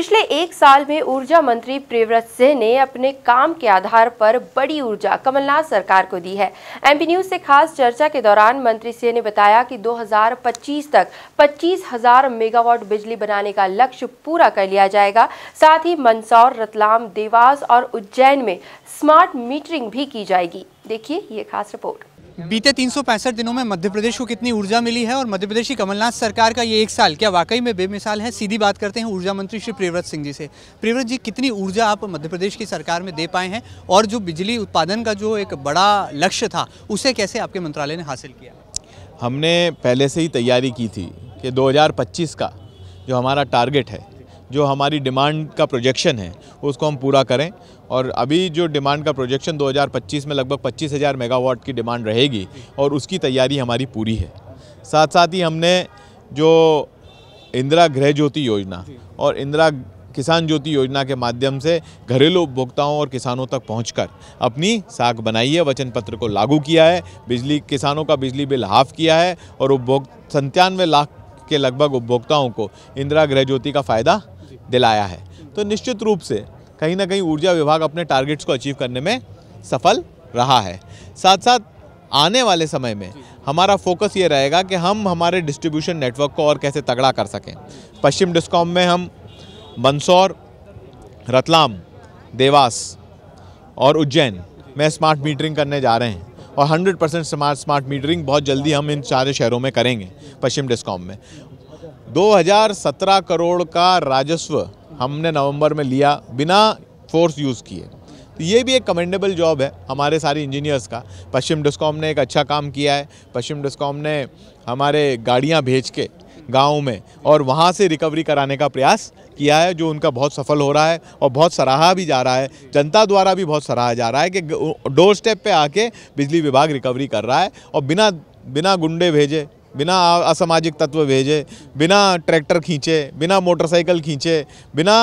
पिछले एक साल में ऊर्जा मंत्री प्रियव्रत सिंह ने अपने काम के आधार पर बड़ी ऊर्जा कमलनाथ सरकार को दी है एमपी न्यूज से खास चर्चा के दौरान मंत्री सिंह ने बताया कि 2025 तक पच्चीस हजार मेगावाट बिजली बनाने का लक्ष्य पूरा कर लिया जाएगा साथ ही मंदसौर रतलाम देवास और उज्जैन में स्मार्ट मीटरिंग भी की जाएगी देखिए ये खास रिपोर्ट बीते तीन दिनों में मध्य प्रदेश को कितनी ऊर्जा मिली है और मध्य प्रदेश की कमलनाथ सरकार का ये एक साल क्या वाकई में बेमिसाल है सीधी बात करते हैं ऊर्जा मंत्री श्री प्रियव्रत सिंह जी से प्रियव्रत जी कितनी ऊर्जा आप मध्य प्रदेश की सरकार में दे पाए हैं और जो बिजली उत्पादन का जो एक बड़ा लक्ष्य था उसे कैसे आपके मंत्रालय ने हासिल किया हमने पहले से ही तैयारी की थी कि दो का जो हमारा टारगेट है जो हमारी डिमांड का प्रोजेक्शन है उसको हम पूरा करें और अभी जो डिमांड का प्रोजेक्शन 2025 में लगभग 25,000 मेगावाट की डिमांड रहेगी और उसकी तैयारी हमारी पूरी है साथ साथ ही हमने जो इंदिरा गृह ज्योति योजना और इंदिरा किसान ज्योति योजना के माध्यम से घरेलू उपभोक्ताओं और किसानों तक पहुंचकर अपनी साख बनाई है वचन पत्र को लागू किया है बिजली किसानों का बिजली बिल हाफ किया है और उपभोक्त संतानवे लाख के लगभग उपभोक्ताओं को इंदिरा गृह ज्योति का फ़ायदा दिलाया है तो निश्चित रूप से कहीं ना कहीं ऊर्जा विभाग अपने टारगेट्स को अचीव करने में सफल रहा है साथ साथ आने वाले समय में हमारा फोकस ये रहेगा कि हम हमारे डिस्ट्रीब्यूशन नेटवर्क को और कैसे तगड़ा कर सकें पश्चिम डिस्कॉम में हम मंदसौर रतलाम देवास और उज्जैन में स्मार्ट मीटरिंग करने जा रहे हैं और 100 परसेंट स्मार्ट स्मार्ट मीटरिंग बहुत जल्दी हम इन सारे शहरों में करेंगे पश्चिम डिस्कॉम में 2017 करोड़ का राजस्व हमने नवंबर में लिया बिना फोर्स यूज़ किए तो ये भी एक कमेंडेबल जॉब है हमारे सारे इंजीनियर्स का पश्चिम डिस्कॉम ने एक अच्छा काम किया है पश्चिम डिस्कॉम ने हमारे गाड़ियाँ भेज के गाँव में और वहाँ से रिकवरी कराने का प्रयास किया है जो उनका बहुत सफल हो रहा है और बहुत सराहा भी जा रहा है जनता द्वारा भी बहुत सराहा जा रहा है कि डोर स्टेप पर आके बिजली विभाग रिकवरी कर रहा है और बिना बिना गुंडे भेजे बिना असामाजिक तत्व भेजे बिना ट्रैक्टर खींचे बिना मोटरसाइकिल खींचे बिना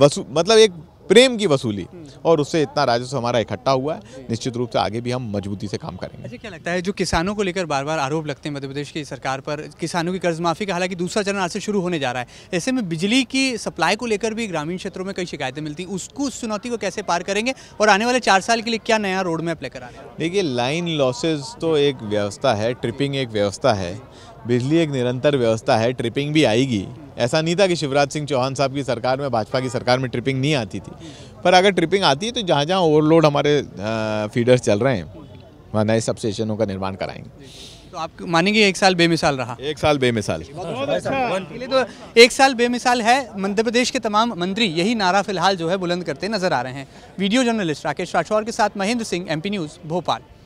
वसु मतलब एक प्रेम की वसूली और उससे इतना राजस्व हमारा इकट्ठा हुआ है निश्चित रूप से आगे भी हम मजबूती से काम करेंगे अच्छा क्या लगता है जो किसानों को लेकर बार बार आरोप लगते हैं मध्य प्रदेश की सरकार पर किसानों की कर्ज माफी का हालांकि दूसरा चरण आज से शुरू होने जा रहा है ऐसे में बिजली की सप्लाई को लेकर भी ग्रामीण क्षेत्रों में कई शिकायतें मिलती उसको उस चुनौती को कैसे पार करेंगे और आने वाले चार साल के लिए क्या नया रोड मैप लेकर आ रहा है देखिए लाइन लॉसेज तो एक व्यवस्था है ट्रिपिंग एक व्यवस्था है बिजली एक निरंतर व्यवस्था है ट्रिपिंग भी आएगी ऐसा नहीं था कि शिवराज सिंह चौहान साहब की सरकार में भाजपा की सरकार में ट्रिपिंग नहीं आती थी पर अगर ट्रिपिंग आती है तो जहाँ जहाँ ओवरलोड हमारे फीडर्स चल रहे हैं वहाँ नए सब स्टेशनों का निर्माण कराएंगे तो आप मानेंगे एक साल बेमिसाल रहा एक साल बेमिसाल अच्छा। तो एक साल बेमिसाल है मध्य प्रदेश के तमाम मंत्री यही नारा फिलहाल जो है बुलंद करते नजर आ रहे हैं वीडियो जर्नलिस्ट राकेश राठौर के साथ महेंद्र सिंह एमपी न्यूज़ भोपाल